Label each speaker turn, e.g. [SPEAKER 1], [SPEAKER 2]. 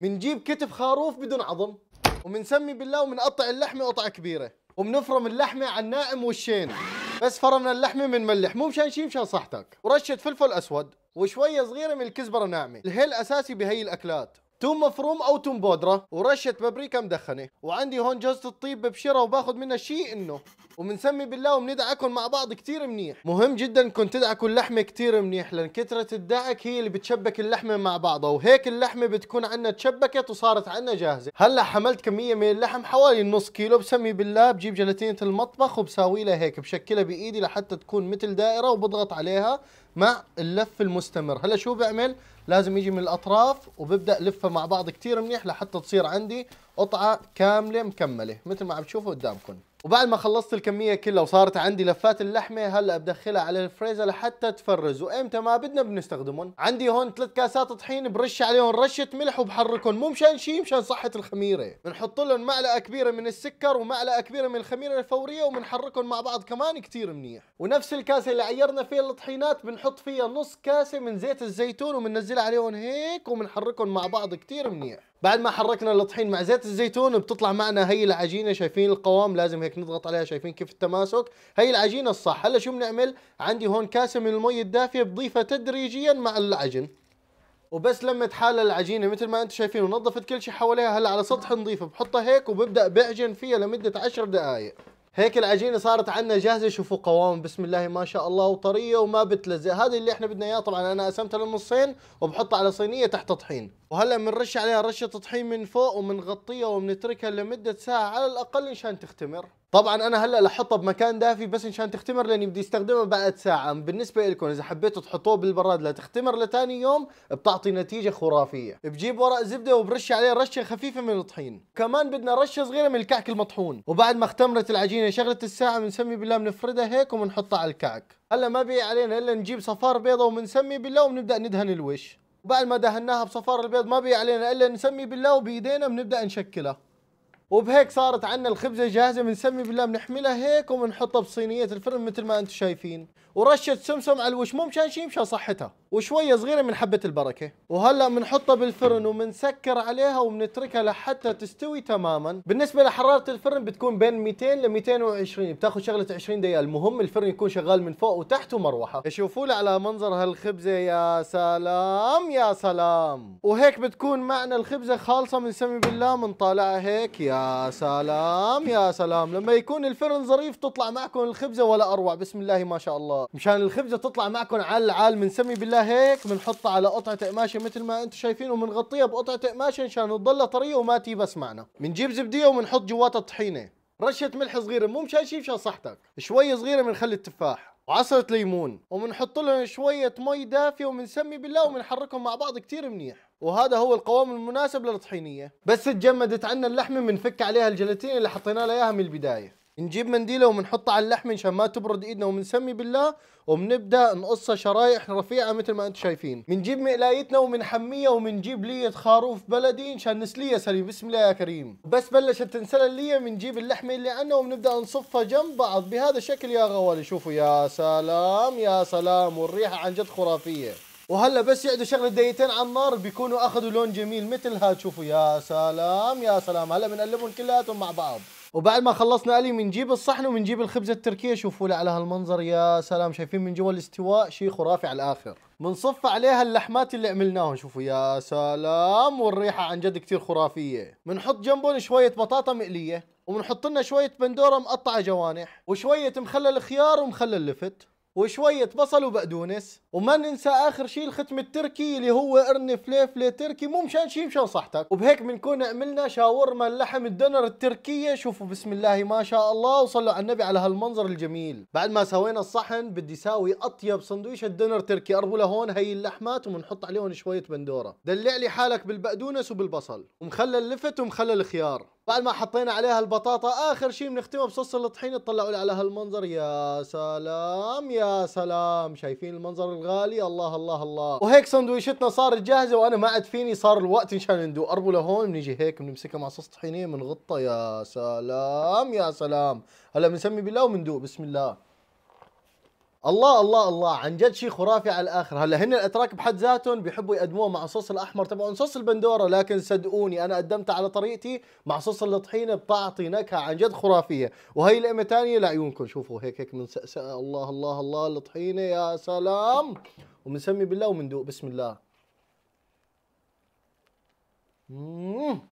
[SPEAKER 1] بنجيب كتف خروف بدون عظم وبنسمي بالله وبنقطع اللحمه قطع كبيره وبنفرم اللحمه على النائم والشين بس فرمنا اللحمه من ملح مو مشان شي مشان صحتك ورشه فلفل اسود وشويه صغيره من الكزبره ناعمه الهيل اساسي بهي الاكلات توم مفروم او توم بودره ورشه بابريكا مدخنه وعندي هون جوزة الطيب ببشرها وباخذ منها شيء انه وبنسمي بالله وبندعكم مع بعض كثير منيح مهم جدا انكم تدعكوا اللحمه كثير منيح لان كثره الدعك هي اللي بتشبك اللحمه مع بعضها وهيك اللحمه بتكون عندنا تشبكت وصارت عندنا جاهزه هلا حملت كميه من اللحم حوالي نص كيلو بسمي بالله بجيب جلاتينه المطبخ وبساوي لها هيك بشكلها بايدي لحتى تكون مثل دائره وبضغط عليها مع اللف المستمر هلا شو بعمل لازم يجي من الاطراف وببدا لفها مع بعض كثير منيح لحتى تصير عندي قطعه كامله مكمله مثل ما عم تشوفوا قدامكم وبعد ما خلصت الكميه كلها وصارت عندي لفات اللحمه هلا بدخلها على الفريزر لحتى تفرز وامتى ما بدنا بنستخدمهم عندي هون ثلاث كاسات طحين برش عليهم رشه ملح وبحركهم مو مشان شيء مشان صحه الخميره بنحط لهم معلقه كبيره من السكر ومعلقه كبيره من الخميره الفوريه وبنحركهم مع بعض كمان كثير منيح ونفس الكاسه اللي عيرنا فيها الطحينات بنحط فيها نص كاسه من زيت الزيتون وبننزلها عليهم هيك وبنحركهم مع بعض كثير منيح بعد ما حركنا الطحين مع زيت الزيتون بتطلع معنا هي العجينه شايفين القوام لازم هيك نضغط عليها شايفين كيف التماسك هي العجينه الصح هلا شو بنعمل عندي هون كاسه من المي الدافيه بضيفها تدريجيا مع العجن وبس لمت حالها العجينه مثل ما انتم شايفين ونظفت كل شيء حواليها هلا على سطح نظيف بحطها هيك وببدا بعجن فيها لمده 10 دقائق هيك العجينة صارت عنا جاهزة شوفوا قوام بسم الله ما شاء الله وطرية وما بتلزق هذا اللي احنا بدنا اياه طبعا انا قسمتها للنصين وبحطها على صينية تحت طحين وهلا بنرش عليها رشه طحين من فوق وبنغطيها وبنتركها لمده ساعه على الاقل مشان تختمر طبعا انا هلا لحطها بمكان دافي بس مشان تختمر لاني بدي استخدمها بعد ساعه بالنسبه لكم اذا حبيتوا تحطوه بالبراد لتختمر لثاني يوم بتعطي نتيجه خرافيه بجيب ورق زبده وبرش عليه رشه خفيفه من الطحين كمان بدنا رشه صغيره من الكعك المطحون وبعد ما اختمرت العجينه شغله الساعه بنسمي بالله بنفردها هيك وبنحطها على الكعك هلا ما بي علينا الا نجيب صفار بيضه وبنسمي بالله وبنبدا ندهن الوش وبعد ما دهناها بصفار البيض ما بي علينا الا نسمي بالله وبايدينا بنبدا نشكلها وبهيك صارت عنا الخبزه جاهزه بنسمي بالله بنحملها هيك وبنحطها بصينيه الفرن مثل ما انتم شايفين ورشه سمسم على الوش مو مشان شي مشان صحتها وشويه صغيره من حبه البركه وهلا بنحطها بالفرن وبنسكر عليها وبنتركها لحتى تستوي تماما بالنسبه لحراره الفرن بتكون بين 200 ل 220 بتاخذ شغله 20 دقيقه المهم الفرن يكون شغال من فوق وتحت ومروحه شوفوا لي على منظر هالخبزه يا سلام يا سلام وهيك بتكون معنا الخبزه خالصه من سمي بالله بنطالعها هيك يا سلام يا سلام لما يكون الفرن ظريف تطلع معكم الخبزه ولا اروع بسم الله ما شاء الله مشان الخبزه تطلع معكم على العال من سمي بالله هيك بنحطها على قطعة قماشة مثل ما انتم شايفين وبنغطيها بقطعة قماشة مشان تضلها طرية وما تيبس معنا بنجيب زبدية وبنحط جواتها الطحينة رشة ملح صغيرة مو مشان شيء مشان صحتك شوية صغيرة من خل التفاح وعصرة ليمون وبنحط لهم شوية مي دافية وبنسمي بالله وبنحركهم مع بعض كتير منيح وهذا هو القوام المناسب للطحينية بس تجمدت عنا اللحمة بنفك عليها الجلاتين اللي حطينا لها اياها من البداية نجيب منديله وبنحطها على اللحمه مشان ما تبرد ايدنا وبنسمي بالله وبنبدا نقصها شرايح رفيعه مثل ما انتم شايفين بنجيب مقلايتنا وبنحميها وبنجيب ليه خروف بلدي مشان نسليها سليم بسم الله يا كريم بس بلشت تنسلى الليه بنجيب اللحمه اللي عندنا وبنبدا نصفها جنب بعض بهذا الشكل يا غوالي شوفوا يا سلام يا سلام والريحه عن جد خرافيه وهلا بس يعدوا شغله دقيقتين عمار بيكونوا اخذوا لون جميل مثل هاد شوفوا يا سلام يا سلام هلا بنقلبهم كلياتهم مع بعض وبعد ما خلصنا قلي بنجيب الصحن وبنجيب الخبزه التركيه شوفوا لي على هالمنظر يا سلام شايفين من جوا الاستواء شيء خرافي على الاخر بنصف عليها اللحمات اللي عملناهم شوفوا يا سلام والريحه عن جد كثير خرافيه بنحط جنبهم شويه بطاطا مقليه وبنحط لنا شويه بندوره مقطعه جوانح وشويه مخلل خيار ومخلل لفت وشوية بصل وبقدونس وما ننسى آخر شيء الختم التركي اللي هو قرن فليفلة تركي مو مشان شيء مشان صحتك وبهيك بنكون عملنا شاورما اللحم الدنر التركية شوفوا بسم الله ما شاء الله وصلوا على النبي على هالمنظر الجميل بعد ما سوينا الصحن بدي ساوي أطيب سندويشة الدنر تركي أربو لهون هي اللحمات وبنحط عليهم شوية بندورة دلع لي حالك بالبقدونس وبالبصل ومخلل لفت ومخلل خيار بعد ما حطينا عليها البطاطا اخر شيء بنختمها بصوص الطحينه تطلعوا لي على هالمنظر يا سلام يا سلام شايفين المنظر الغالي الله الله الله وهيك سندويشتنا صارت جاهزه وانا ما عاد فيني صار الوقت مشان اربو لهون بنيجي هيك بنمسكها مع صوص طحينيه بنغطها يا سلام يا سلام هلا بنسمي بالله وبندوق بسم الله الله الله الله عن جد شيء خرافي على الاخر هلا هن الاتراك بحد ذاتهم بيحبوا يقدموه مع الصوص الاحمر تبعهم صوص البندوره لكن صدقوني انا قدمتها على طريقتي مع صوص الطحينه بتعطي نكهه عن جد خرافيه وهي لقمه ثانيه لعيونكم شوفوا هيك هيك من سقسقه الله الله الله الطحينه يا سلام وبنسمي بالله ومندوق بسم الله مم.